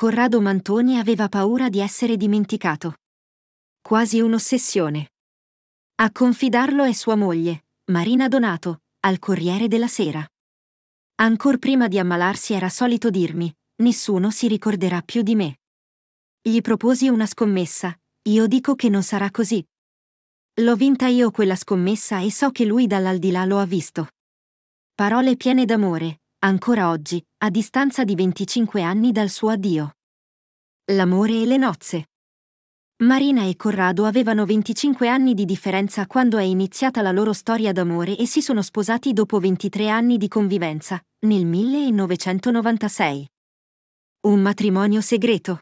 Corrado Mantoni aveva paura di essere dimenticato. Quasi un'ossessione. A confidarlo è sua moglie, Marina Donato, al Corriere della Sera. Ancor prima di ammalarsi era solito dirmi, nessuno si ricorderà più di me. Gli proposi una scommessa, io dico che non sarà così. L'ho vinta io quella scommessa e so che lui dall'aldilà lo ha visto. Parole piene d'amore, ancora oggi, a distanza di 25 anni dal suo addio. L'amore e le nozze. Marina e Corrado avevano 25 anni di differenza quando è iniziata la loro storia d'amore e si sono sposati dopo 23 anni di convivenza, nel 1996. Un matrimonio segreto.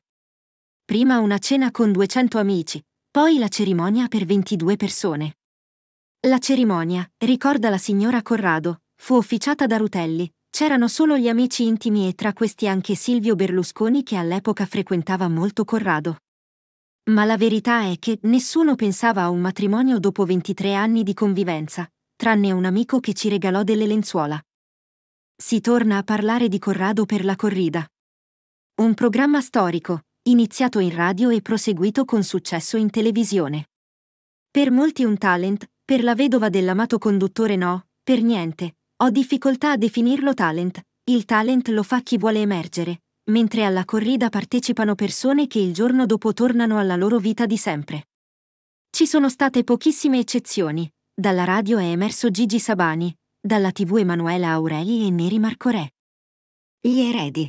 Prima una cena con 200 amici, poi la cerimonia per 22 persone. La cerimonia, ricorda la signora Corrado, fu officiata da Rutelli, C'erano solo gli amici intimi e tra questi anche Silvio Berlusconi che all'epoca frequentava molto Corrado. Ma la verità è che nessuno pensava a un matrimonio dopo 23 anni di convivenza, tranne un amico che ci regalò delle lenzuola. Si torna a parlare di Corrado per la corrida. Un programma storico, iniziato in radio e proseguito con successo in televisione. Per molti un talent, per la vedova dell'amato conduttore no, per niente, ho difficoltà a definirlo talent. Il talent lo fa chi vuole emergere, mentre alla corrida partecipano persone che il giorno dopo tornano alla loro vita di sempre. Ci sono state pochissime eccezioni. Dalla radio è emerso Gigi Sabani, dalla tv Emanuela Aureli e Neri Marcorè. Gli eredi.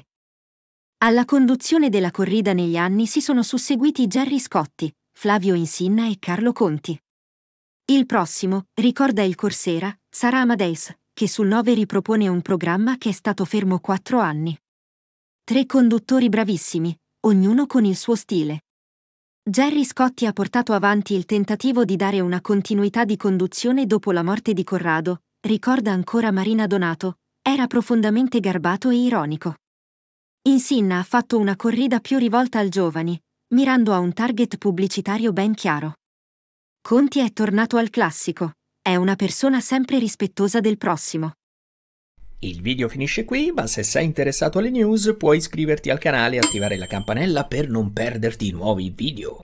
Alla conduzione della corrida negli anni si sono susseguiti Gerry Scotti, Flavio Insinna e Carlo Conti. Il prossimo, ricorda il Corsera, sarà Amadeus, che sul 9 ripropone un programma che è stato fermo quattro anni. Tre conduttori bravissimi, ognuno con il suo stile. Jerry Scotti ha portato avanti il tentativo di dare una continuità di conduzione dopo la morte di Corrado, ricorda ancora Marina Donato, era profondamente garbato e ironico. Insinna ha fatto una corrida più rivolta al giovani, mirando a un target pubblicitario ben chiaro. Conti è tornato al classico. È una persona sempre rispettosa del prossimo. Il video finisce qui, ma se sei interessato alle news puoi iscriverti al canale e attivare la campanella per non perderti nuovi video.